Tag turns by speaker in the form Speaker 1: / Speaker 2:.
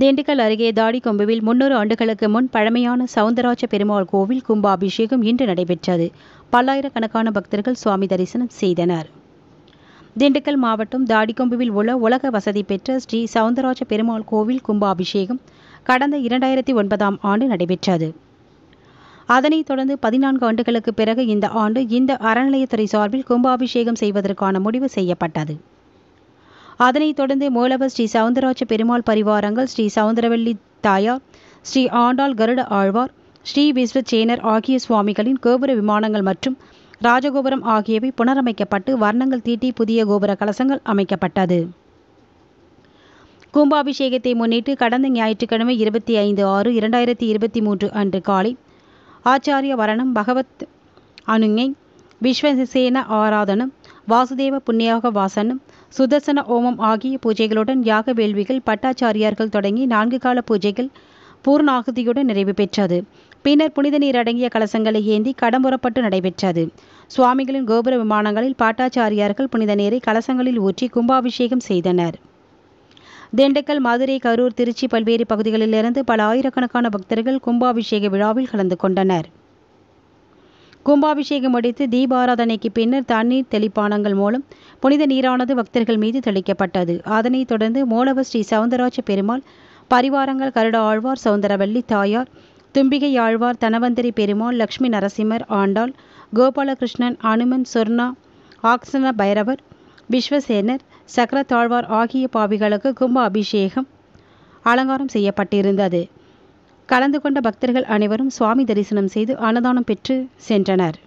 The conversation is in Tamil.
Speaker 1: திண்டுக்கல் அருகே தாடிக்கொம்புவில் முன்னூறு ஆண்டுகளுக்கு முன் பழமையான சவுந்தராஜ பெருமாள் கோவில் கும்பாபிஷேகம் இன்று நடைபெற்றது பல்லாயிரக்கணக்கான பக்தர்கள் சுவாமி தரிசனம் செய்தனர் திண்டுக்கல் மாவட்டம் தாடிக்கொம்புவில் உள்ள உலக வசதி பெற்ற ஸ்ரீ சவுந்தராஜ பெருமாள் கோவில் கும்பாபிஷேகம் கடந்த இரண்டாயிரத்தி ஒன்பதாம் ஆண்டு நடைபெற்றது அதனைத் தொடர்ந்து பதினான்கு ஆண்டுகளுக்கு பிறகு இந்த ஆண்டு இந்த அறநிலையத்துறை சார்பில் கும்பாபிஷேகம் செய்வதற்கான முடிவு செய்யப்பட்டது அதனைத் தொடர்ந்து மூலவர் ஸ்ரீ சவுந்தரராஜ பெருமாள் பரிவாரங்கள் ஸ்ரீ சவுந்தரவல்லி தாயார் ஸ்ரீ ஆண்டாள் கருட ஆழ்வார் ஸ்ரீ விஸ்வச்சேனர் ஆகிய சுவாமிகளின் கோபுர விமானங்கள் மற்றும் ராஜகோபுரம் ஆகியவை புனரமைக்கப்பட்டு வர்ணங்கள் தீட்டி புதிய கோபுர கலசங்கள் அமைக்கப்பட்டது கும்பாபிஷேகத்தை முன்னிட்டு கடந்த ஞாயிற்றுக்கிழமை இருபத்தி ஐந்து ஆறு இரண்டாயிரத்தி இருபத்தி மூன்று அன்று காலை ஆச்சாரிய வரணம் பகவத் அனுங்கை விஸ்வசேன ஆராதனம் வாசுதேவ புண்ணியாக வாசன் சுதர்சன ஓமம் ஆகிய பூஜைகளுடன் யாக வேள்விகள் பட்டாச்சாரியார்கள் தொடங்கி நான்கு கால பூஜைகள் பூர்ணாகுதியுடன் நிறைவு பெற்றது பின்னர் புனித நீர் அடங்கிய கலசங்களை ஏந்தி கடம்புறப்பட்டு நடைபெற்றது சுவாமிகளின் கோபுர விமானங்களில் பாட்டாச்சாரியார்கள் புனித நீரை கலசங்களில் ஊற்றி கும்பாபிஷேகம் செய்தனர் திண்டுக்கல் மதுரை கரூர் திருச்சி பல்வேறு பகுதிகளிலிருந்து பல ஆயிரக்கணக்கான பக்தர்கள் கும்பாபிஷேக விழாவில் கலந்து கொண்டனர் கும்பாபிஷேகம் முடித்து தீபாராதனைக்கு பின்னர் தண்ணீர் தெளிப்பானங்கள் மூலம் புனித நீரானது பக்தர்கள் மீது தெளிக்கப்பட்டது அதனைத் தொடர்ந்து மூலவர் ஸ்ரீ சவுந்தரராஜ பெருமாள் பரிவாரங்கள் கருட ஆழ்வார் சவுந்தரவல்லி தாயார் தும்பிகை ஆழ்வார் தனவந்திரி பெருமாள் லக்ஷ்மி நரசிம்மர் ஆண்டாள் கோபாலகிருஷ்ணன் அனுமன் சொர்ணா ஆக்சன பைரவர் விஸ்வசேனர் சக்கரத்தாழ்வார் ஆகிய பாவிகளுக்கு கும்ப அபிஷேகம் அலங்காரம் செய்யப்பட்டிருந்தது கலந்து கொண்ட பக்தர்கள் அனைவரும் சுவாமி தரிசனம் செய்து அன்னதானம் பெற்று சென்றனர்